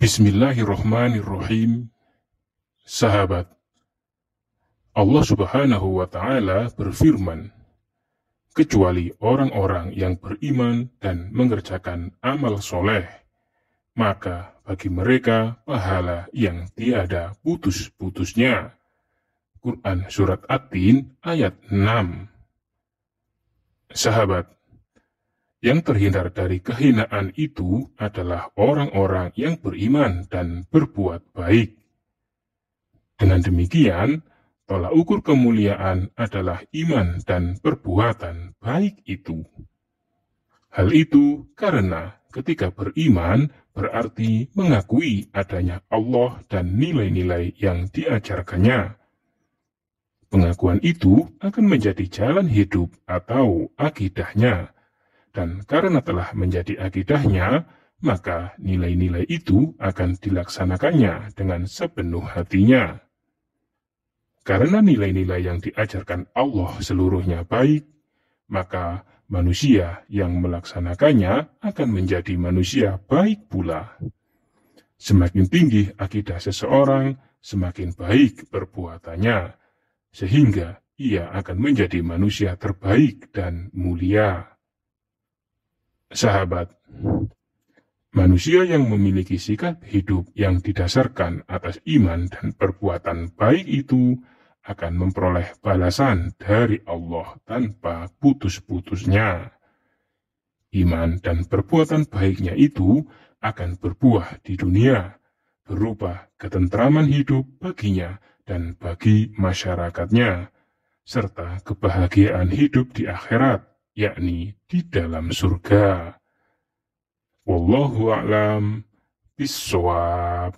Bismillahirrahmanirrahim. Sahabat, Allah Subhanahu wa Ta'ala berfirman, "Kecuali orang-orang yang beriman dan mengerjakan amal soleh, maka bagi mereka pahala yang tiada putus-putusnya." Quran Surat Atin ayat 6 Sahabat, yang terhindar dari kehinaan itu adalah orang-orang yang beriman dan berbuat baik. Dengan demikian, tolak ukur kemuliaan adalah iman dan perbuatan baik itu. Hal itu karena ketika beriman berarti mengakui adanya Allah dan nilai-nilai yang diajarkannya. Pengakuan itu akan menjadi jalan hidup atau akidahnya, dan karena telah menjadi akidahnya, maka nilai-nilai itu akan dilaksanakannya dengan sepenuh hatinya. Karena nilai-nilai yang diajarkan Allah seluruhnya baik, maka manusia yang melaksanakannya akan menjadi manusia baik pula. Semakin tinggi akidah seseorang, semakin baik perbuatannya, sehingga ia akan menjadi manusia terbaik dan mulia. Sahabat, manusia yang memiliki sikap hidup yang didasarkan atas iman dan perbuatan baik itu akan memperoleh balasan dari Allah tanpa putus-putusnya. Iman dan perbuatan baiknya itu akan berbuah di dunia, berupa ketentraman hidup baginya dan bagi masyarakatnya, serta kebahagiaan hidup di akhirat yakni di dalam surga. Wallahu a'lam bishawab.